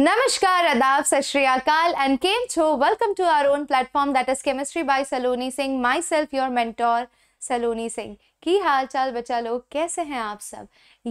नमस्कार अदाब सत श्रीकाल एंड केम छो welcome to our own platform that is chemistry by Saloni Singh myself your mentor Saloni Singh की हाल चाल बच्चा लोग कैसे हैं आप सब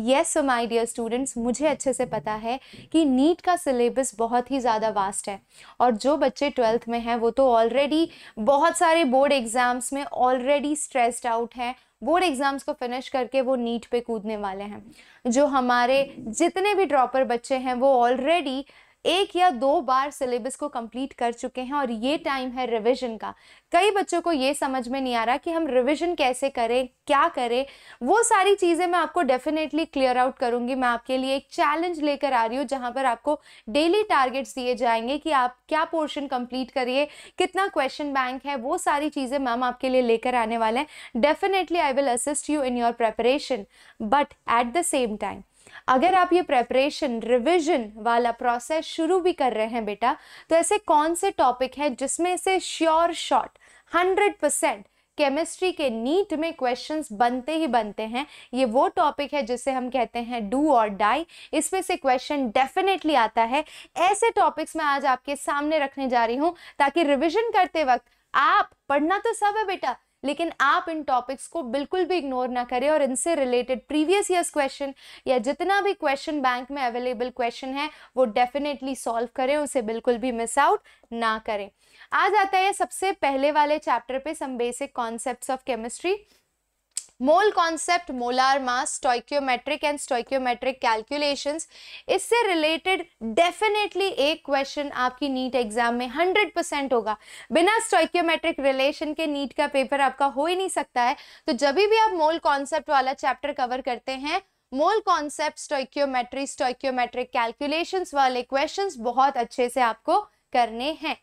येस माई डियर स्टूडेंट्स मुझे अच्छे से पता है कि नीट का सिलेबस बहुत ही ज़्यादा वास्ट है और जो बच्चे ट्वेल्थ में हैं वो तो ऑलरेडी बहुत सारे बोर्ड एग्ज़ाम्स में ऑलरेडी स्ट्रेस्ड आउट हैं बोर्ड एग्ज़ाम्स को फिनिश करके वो नीट पे कूदने वाले हैं जो हमारे जितने भी ड्रॉपर बच्चे हैं वो ऑलरेडी एक या दो बार सिलेबस को कंप्लीट कर चुके हैं और ये टाइम है रिविजन का कई बच्चों को ये समझ में नहीं आ रहा कि हम रिविजन कैसे करें क्या करें वो सारी चीज़ें मैं आपको डेफिनेटली क्लियर आउट करूंगी मैं आपके लिए एक चैलेंज लेकर आ रही हूँ जहाँ पर आपको डेली टारगेट्स दिए जाएंगे कि आप क्या पोर्शन कंप्लीट करिए कितना क्वेश्चन बैंक है वो सारी चीज़ें मैम आपके लिए लेकर आने वाले हैं definitely I will assist you in your preparation but at the same time अगर आप ये प्रेपरेशन रिविजन वाला प्रोसेस शुरू भी कर रहे हैं बेटा तो ऐसे कौन से टॉपिक हैं जिसमें से sure shot hundred percent chemistry के नीट में क्वेश्चंस बनते ही बनते हैं ये वो टॉपिक है जिसे हम कहते हैं डू और डाई इसमें से क्वेश्चन डेफिनेटली आता है ऐसे टॉपिक्स मैं आज आपके सामने रखने जा रही हूँ ताकि रिविजन करते वक्त आप पढ़ना तो सब है बेटा लेकिन आप इन टॉपिक्स को बिल्कुल भी इग्नोर ना करें और इनसे रिलेटेड प्रीवियस ईयर्स क्वेश्चन या जितना भी क्वेश्चन बैंक में अवेलेबल क्वेश्चन है वो डेफिनेटली सॉल्व करें उसे बिल्कुल भी मिस आउट ना करें आ जाता है सबसे पहले वाले चैप्टर पे some basic concepts of chemistry mole concept molar mass stoichiometric and stoichiometric calculations इससे रिलेटेड डेफिनेटली एक क्वेश्चन आपकी नीट एग्जाम में 100% होगा बिना स्टोक्योमेट्रिक रिलेशन के नीट का पेपर आपका हो ही नहीं सकता है तो जब भी आप मोल कॉन्सेप्ट वाला चैप्टर कवर करते हैं mole concept stoichiometry stoichiometric calculations वाले क्वेश्चंस बहुत अच्छे से आपको करने हैं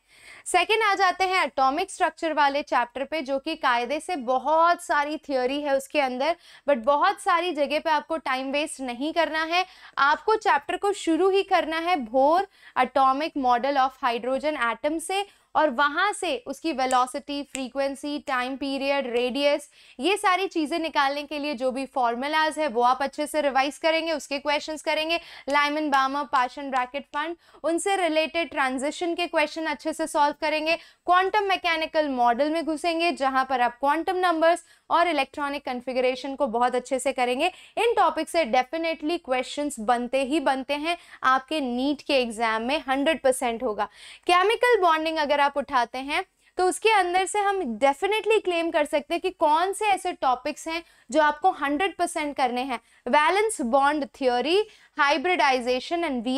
सेकेंड आ जाते हैं एटॉमिक स्ट्रक्चर वाले चैप्टर पे जो कि कायदे से बहुत सारी थियोरी है उसके अंदर बट बहुत सारी जगह पे आपको टाइम वेस्ट नहीं करना है आपको चैप्टर को शुरू ही करना है Bohr atomic model of hydrogen atom से और वहाँ से उसकी velocity frequency time period radius ये सारी चीज़ें निकालने के लिए जो भी फॉर्मूलाज है वो आप अच्छे से रिवाइज करेंगे उसके क्वेश्चंस करेंगे Lyman Balmer Paschen Brackett Pfund उनसे रिलेटेड ट्रांजिशन के क्वेश्चन अच्छे से सॉल्व करेंगे क्वांटम मैकेनिकल मॉडल में घुसेंगे जहां पर आप क्वांटम नंबर्स और इलेक्ट्रॉनिक कन्फिग्रेशन को बहुत अच्छे से करेंगे इन टॉपिक से डेफिनेटली क्वेश्चंस बनते ही बनते हैं आपके नीट के एग्जाम में हंड्रेड होगा केमिकल बॉन्डिंग अगर आप उठाते हैं तो उसके अंदर से हम डेफिनेटली क्लेम कर सकते हैं कि कौन से ऐसे टॉपिक्स हैं जो आपको 100% करने हैं valence bond theory hybridisation and V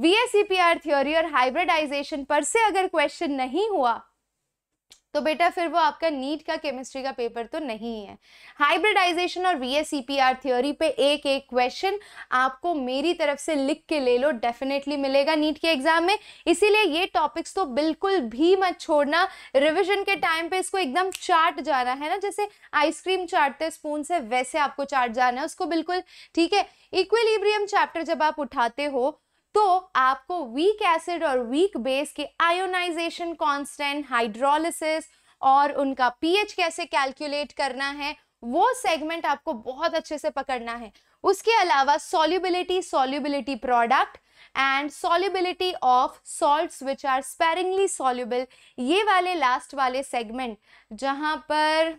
VSEPR theory और हाइब्रिडाइजेशन पर से अगर क्वेश्चन नहीं हुआ तो बेटा फिर वो आपका नीट का केमिस्ट्री का पेपर तो नहीं है हाइब्रिडाइजेशन और वीएसईपीआर थ्योरी पे एक एक क्वेश्चन आपको मेरी तरफ से लिख के ले लो डेफिनेटली मिलेगा नीट के एग्जाम में इसीलिए ये टॉपिक्स तो बिल्कुल भी मत छोड़ना रिविजन के टाइम पे इसको एकदम चाट जाना है ना जैसे आइसक्रीम चाटते स्पून से वैसे आपको चाट जाना है उसको बिल्कुल ठीक है इक्विलिब्रियम चैप्टर जब आप उठाते हो तो आपको वीक एसिड और वीक बेस के आयोनाइजेशन कांस्टेंट हाइड्रोलिसिस और उनका पीएच कैसे कैलकुलेट करना है वो सेगमेंट आपको बहुत अच्छे से पकड़ना है उसके अलावा solubility solubility product and solubility of salts which are sparingly soluble ये वाले लास्ट वाले सेगमेंट जहाँ पर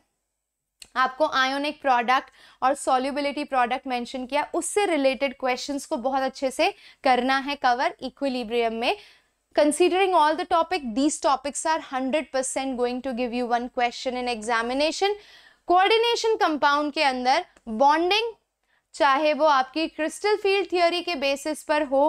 आपको आयोनिक प्रोडक्ट और सॉल्यूबिलिटी प्रोडक्ट मेंशन किया उससे रिलेटेड क्वेश्चंस को बहुत अच्छे से करना है कवर इक्विलिब्रियम में considering all the topic these topics are 100% going to give you one question in examination coordination compound के अंदर bonding चाहे वो आपकी क्रिस्टल फील्ड थियोरी के बेसिस पर हो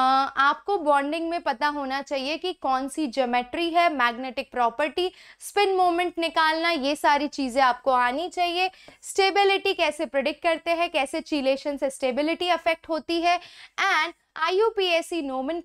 आपको बॉन्डिंग में पता होना चाहिए कि कौन सी जोमेट्री है मैग्नेटिक प्रॉपर्टी स्पिन मोमेंट निकालना ये सारी चीज़ें आपको आनी चाहिए स्टेबिलिटी कैसे प्रिडिक्ट करते हैं कैसे चिलेशन से स्टेबिलिटी अफेक्ट होती है and I U P A C नोमन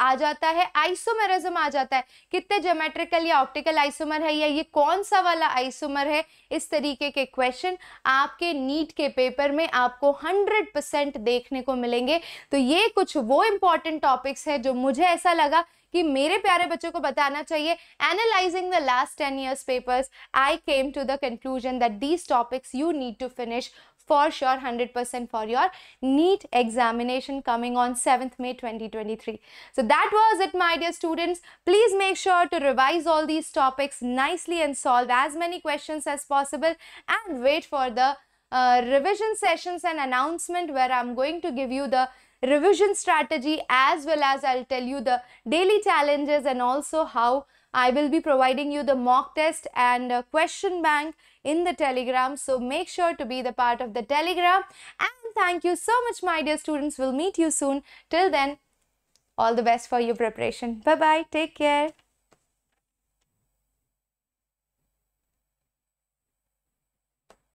आ जाता है आइसोमेरिज्म आ जाता है कितने जोमेट्रिकल या ऑप्टिकल आइसोमर है या ये कौन सा वाला आइसोमर है इस तरीके के क्वेश्चन आपके नीट के पेपर में आपको 100% देखने को मिलेंगे तो ये कुछ वो इंपॉर्टेंट टॉपिक्स है जो मुझे ऐसा लगा कि मेरे प्यारे बच्चों को बताना चाहिए analysing the last ten years papers I came to the conclusion that these topics you need to finish for sure 100% for your NEET examination coming on 7th May 2023. So that was it my dear students. Please make sure to revise all these topics nicely and solve as many questions as possible and wait for the uh, revision sessions and announcement where I'm going to give you the revision strategy as well as I'll tell you the daily challenges and also how I will be providing you the mock test and question bank in the telegram. So make sure to be the part of the telegram and thank you so much my dear students. We'll meet you soon. Till then, all the best for your preparation. Bye-bye. Take care.